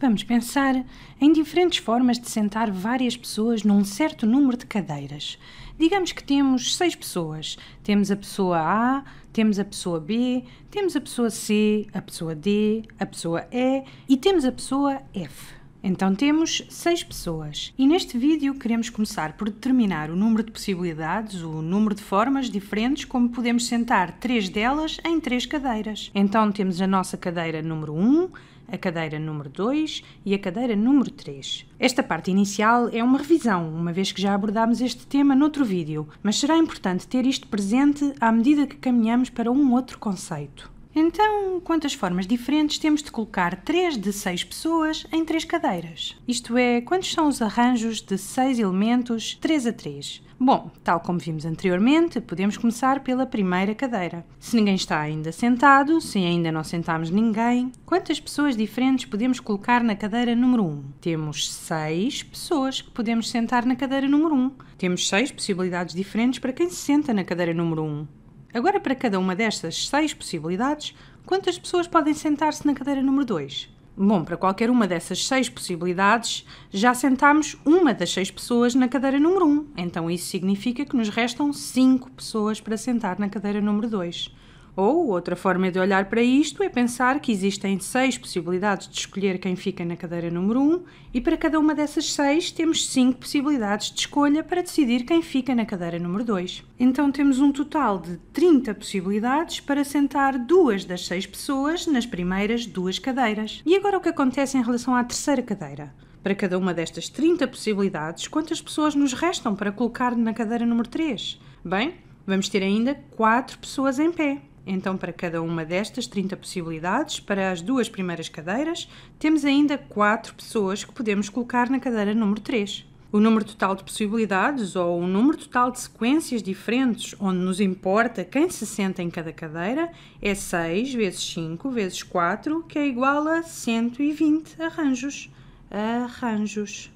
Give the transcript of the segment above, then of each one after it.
Vamos pensar em diferentes formas de sentar várias pessoas num certo número de cadeiras. Digamos que temos seis pessoas. Temos a pessoa A, temos a pessoa B, temos a pessoa C, a pessoa D, a pessoa E e temos a pessoa F. Então temos seis pessoas e neste vídeo queremos começar por determinar o número de possibilidades, o número de formas diferentes como podemos sentar três delas em três cadeiras. Então temos a nossa cadeira número 1, um, a cadeira número 2 e a cadeira número 3. Esta parte inicial é uma revisão, uma vez que já abordámos este tema noutro vídeo, mas será importante ter isto presente à medida que caminhamos para um outro conceito. Então, quantas formas diferentes temos de colocar 3 de 6 pessoas em 3 cadeiras? Isto é, quantos são os arranjos de 6 elementos 3 a 3? Bom, tal como vimos anteriormente, podemos começar pela primeira cadeira. Se ninguém está ainda sentado, se ainda não sentámos ninguém, quantas pessoas diferentes podemos colocar na cadeira número 1? Temos 6 pessoas que podemos sentar na cadeira número 1. Temos 6 possibilidades diferentes para quem se senta na cadeira número 1. Agora, para cada uma destas seis possibilidades, quantas pessoas podem sentar-se na cadeira número 2? Bom, para qualquer uma dessas seis possibilidades, já sentámos uma das seis pessoas na cadeira número 1, um, então isso significa que nos restam cinco pessoas para sentar na cadeira número 2. Ou outra forma de olhar para isto é pensar que existem seis possibilidades de escolher quem fica na cadeira número 1 um, e para cada uma dessas seis temos cinco possibilidades de escolha para decidir quem fica na cadeira número 2. Então temos um total de 30 possibilidades para sentar duas das seis pessoas nas primeiras duas cadeiras. E agora o que acontece em relação à terceira cadeira? Para cada uma destas 30 possibilidades, quantas pessoas nos restam para colocar na cadeira número 3? Bem, vamos ter ainda 4 pessoas em pé. Então, para cada uma destas 30 possibilidades, para as duas primeiras cadeiras, temos ainda 4 pessoas que podemos colocar na cadeira número 3. O número total de possibilidades ou o número total de sequências diferentes onde nos importa quem se senta em cada cadeira é 6 vezes 5 vezes 4, que é igual a 120 arranjos. Arranjos.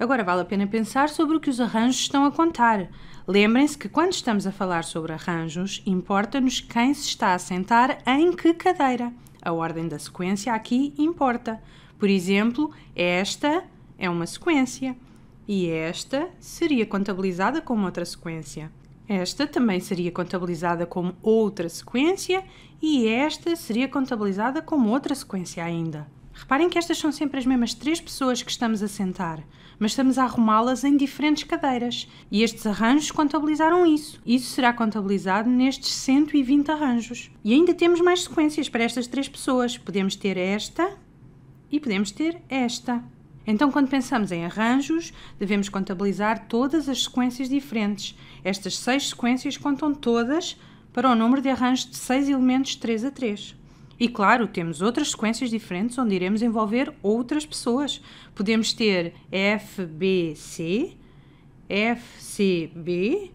Agora vale a pena pensar sobre o que os arranjos estão a contar. Lembrem-se que quando estamos a falar sobre arranjos, importa-nos quem se está a sentar em que cadeira. A ordem da sequência aqui importa. Por exemplo, esta é uma sequência e esta seria contabilizada como outra sequência. Esta também seria contabilizada como outra sequência e esta seria contabilizada como outra sequência ainda. Reparem que estas são sempre as mesmas três pessoas que estamos a sentar, mas estamos a arrumá-las em diferentes cadeiras e estes arranjos contabilizaram isso. Isso será contabilizado nestes 120 arranjos. E ainda temos mais sequências para estas três pessoas. Podemos ter esta e podemos ter esta. Então, quando pensamos em arranjos, devemos contabilizar todas as sequências diferentes. Estas seis sequências contam todas para o número de arranjos de seis elementos 3 a 3. E claro, temos outras sequências diferentes onde iremos envolver outras pessoas. Podemos ter FBC, FCB,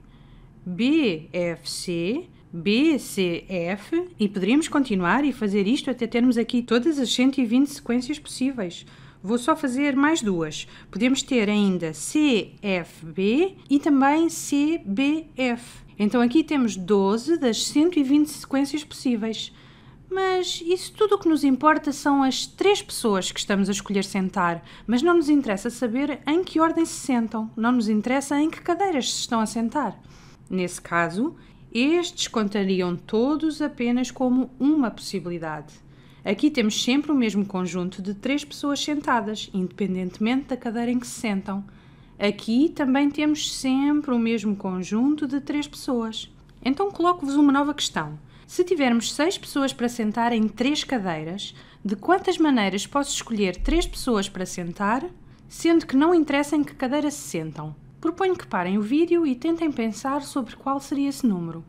BFC, bcf e poderíamos continuar e fazer isto até termos aqui todas as 120 sequências possíveis. Vou só fazer mais duas. Podemos ter ainda CFB e também CBF. Então aqui temos 12 das 120 sequências possíveis. Mas isso tudo o que nos importa são as três pessoas que estamos a escolher sentar, mas não nos interessa saber em que ordem se sentam, não nos interessa em que cadeiras se estão a sentar. Nesse caso, estes contariam todos apenas como uma possibilidade. Aqui temos sempre o mesmo conjunto de três pessoas sentadas, independentemente da cadeira em que se sentam. Aqui também temos sempre o mesmo conjunto de três pessoas. Então coloco-vos uma nova questão. Se tivermos seis pessoas para sentar em três cadeiras, de quantas maneiras posso escolher três pessoas para sentar, sendo que não interessa em que cadeira se sentam? Proponho que parem o vídeo e tentem pensar sobre qual seria esse número.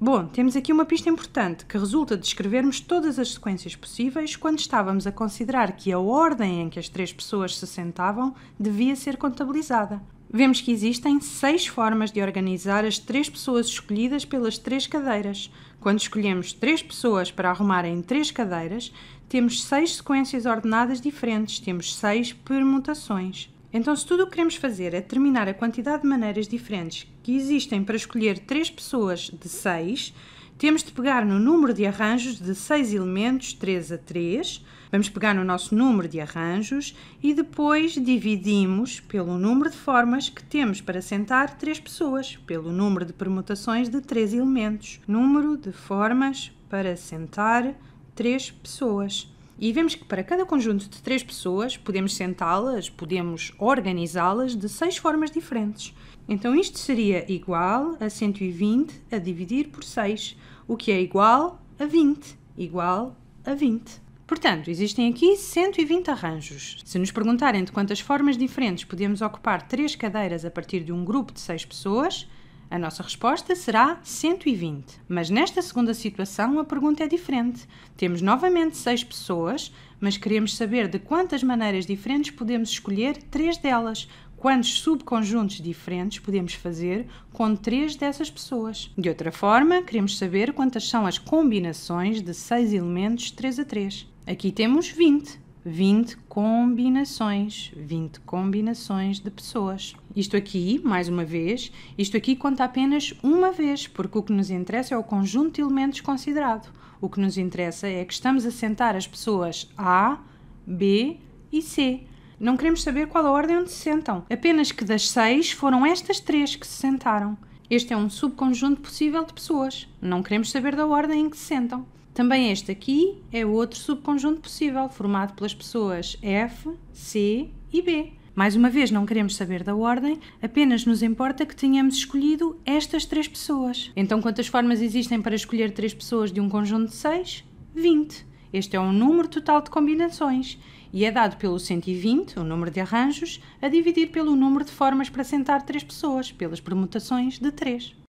Bom, temos aqui uma pista importante que resulta de escrevermos todas as sequências possíveis quando estávamos a considerar que a ordem em que as três pessoas se sentavam devia ser contabilizada vemos que existem seis formas de organizar as três pessoas escolhidas pelas três cadeiras. Quando escolhemos três pessoas para arrumarem três cadeiras, temos seis sequências ordenadas diferentes, temos seis permutações. Então, se tudo o que queremos fazer é determinar a quantidade de maneiras diferentes que existem para escolher três pessoas de seis, temos de pegar no número de arranjos de 6 elementos, 3 a 3. Vamos pegar no nosso número de arranjos e depois dividimos pelo número de formas que temos para sentar 3 pessoas, pelo número de permutações de 3 elementos. Número de formas para sentar 3 pessoas. E vemos que para cada conjunto de três pessoas podemos sentá-las, podemos organizá-las de seis formas diferentes. Então isto seria igual a 120 a dividir por 6, o que é igual a 20, igual a 20. Portanto, existem aqui 120 arranjos. Se nos perguntarem de quantas formas diferentes podemos ocupar três cadeiras a partir de um grupo de seis pessoas, a nossa resposta será 120. Mas nesta segunda situação a pergunta é diferente. Temos novamente 6 pessoas, mas queremos saber de quantas maneiras diferentes podemos escolher 3 delas, quantos subconjuntos diferentes podemos fazer com três dessas pessoas. De outra forma, queremos saber quantas são as combinações de seis elementos 3 a 3. Aqui temos 20. 20 combinações, 20 combinações de pessoas. Isto aqui, mais uma vez, isto aqui conta apenas uma vez, porque o que nos interessa é o conjunto de elementos considerado. O que nos interessa é que estamos a sentar as pessoas A, B e C. Não queremos saber qual a ordem onde se sentam, apenas que das seis foram estas três que se sentaram. Este é um subconjunto possível de pessoas. Não queremos saber da ordem em que se sentam. Também este aqui é outro subconjunto possível, formado pelas pessoas F, C e B. Mais uma vez, não queremos saber da ordem, apenas nos importa que tenhamos escolhido estas três pessoas. Então, quantas formas existem para escolher três pessoas de um conjunto de seis? 20. Este é um número total de combinações e é dado pelo 120, o número de arranjos, a dividir pelo número de formas para sentar três pessoas, pelas permutações de três.